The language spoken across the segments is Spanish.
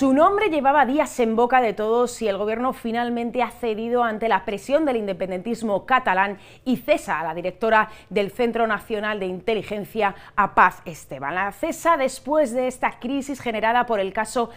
Su nombre llevaba días en boca de todos y el gobierno finalmente ha cedido ante la presión del independentismo catalán y cesa a la directora del Centro Nacional de Inteligencia, a Paz Esteban. La cesa después de esta crisis generada por el caso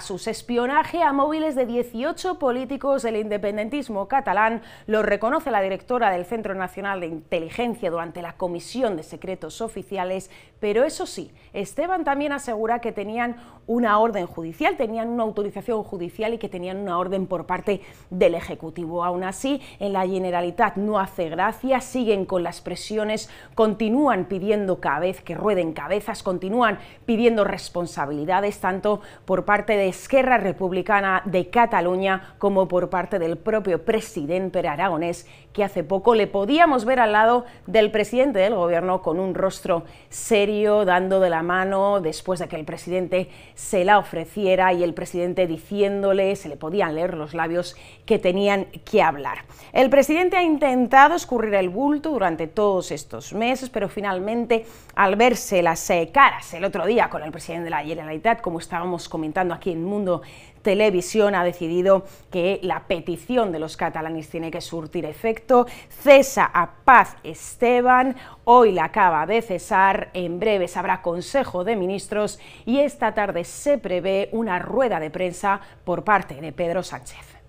sus espionaje a móviles de 18 políticos del independentismo catalán, lo reconoce la directora del Centro Nacional de Inteligencia durante la Comisión de Secretos Oficiales, pero eso sí, Esteban también asegura que tenían una orden judicial, tenían una autorización judicial y que tenían una orden por parte del Ejecutivo. Aún así, en la Generalitat no hace gracia, siguen con las presiones, continúan pidiendo cada que rueden cabezas, continúan pidiendo responsabilidades tanto por parte parte de Esquerra Republicana de Cataluña como por parte del propio presidente aragonés, que hace poco le podíamos ver al lado del presidente del gobierno con un rostro serio, dando de la mano después de que el presidente se la ofreciera y el presidente diciéndole, se le podían leer los labios, que tenían que hablar. El presidente ha intentado escurrir el bulto durante todos estos meses, pero finalmente al verse las eh, caras el otro día con el presidente de la Generalitat, como estábamos comentando, aquí en Mundo Televisión ha decidido que la petición de los catalanes tiene que surtir efecto. Cesa a Paz Esteban, hoy la acaba de cesar, en breve habrá Consejo de Ministros y esta tarde se prevé una rueda de prensa por parte de Pedro Sánchez.